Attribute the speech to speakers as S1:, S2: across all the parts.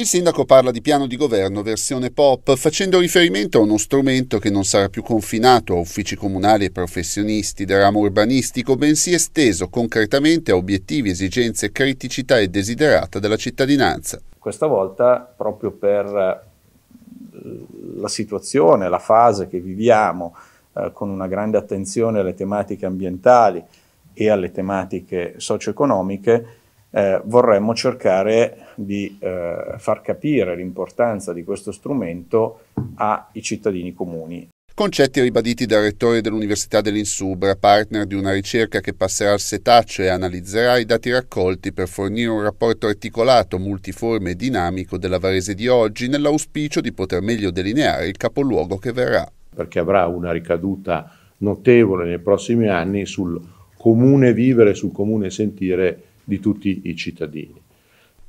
S1: Il sindaco parla di piano di governo versione pop, facendo riferimento a uno strumento che non sarà più confinato a uffici comunali e professionisti del ramo urbanistico, bensì esteso concretamente a obiettivi, esigenze, criticità e desiderata della cittadinanza. Questa
S2: volta, proprio per eh, la situazione, la fase che viviamo, eh, con una grande attenzione alle tematiche ambientali e alle tematiche socio-economiche, eh, vorremmo cercare di eh, far capire l'importanza di questo strumento ai cittadini comuni.
S1: Concetti ribaditi dal rettore dell'Università dell'Insubra, partner di una ricerca che passerà al setaccio e analizzerà i dati raccolti per fornire un rapporto articolato, multiforme e dinamico della Varese di oggi, nell'auspicio di poter meglio delineare il capoluogo che verrà. Perché avrà una ricaduta
S2: notevole nei prossimi anni sul comune vivere, sul comune sentire di tutti i
S1: cittadini.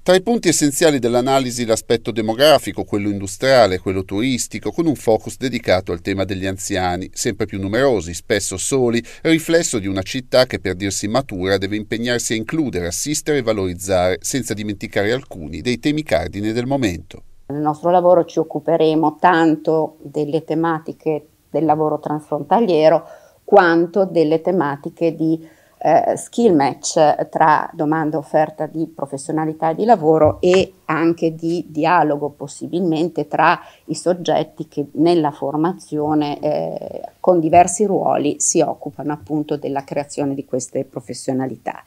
S1: Tra i punti essenziali dell'analisi l'aspetto demografico, quello industriale, quello turistico, con un focus dedicato al tema degli anziani, sempre più numerosi, spesso soli, riflesso di una città che per dirsi matura deve impegnarsi a includere, assistere e valorizzare, senza dimenticare alcuni dei temi cardine del momento.
S3: Nel nostro lavoro ci occuperemo tanto delle tematiche del lavoro transfrontaliero quanto delle tematiche di eh, skill match tra domanda e offerta di professionalità e di lavoro e anche di dialogo possibilmente tra i soggetti che nella formazione eh, con diversi ruoli si occupano appunto della creazione di queste professionalità.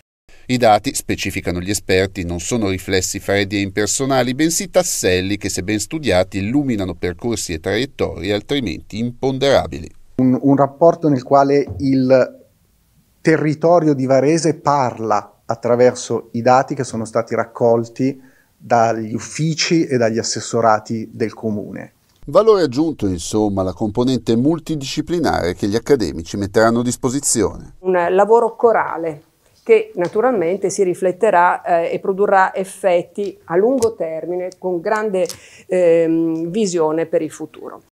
S1: I dati, specificano gli esperti, non sono riflessi freddi e impersonali, bensì tasselli che, se ben studiati, illuminano percorsi e traiettorie altrimenti imponderabili.
S2: Un, un rapporto nel quale il territorio di Varese parla attraverso i dati che sono stati raccolti dagli
S1: uffici e dagli assessorati del comune. Valore aggiunto, insomma, la componente multidisciplinare che gli accademici metteranno a disposizione.
S3: Un lavoro corale che naturalmente si rifletterà eh, e produrrà effetti a lungo termine con grande eh, visione per il futuro.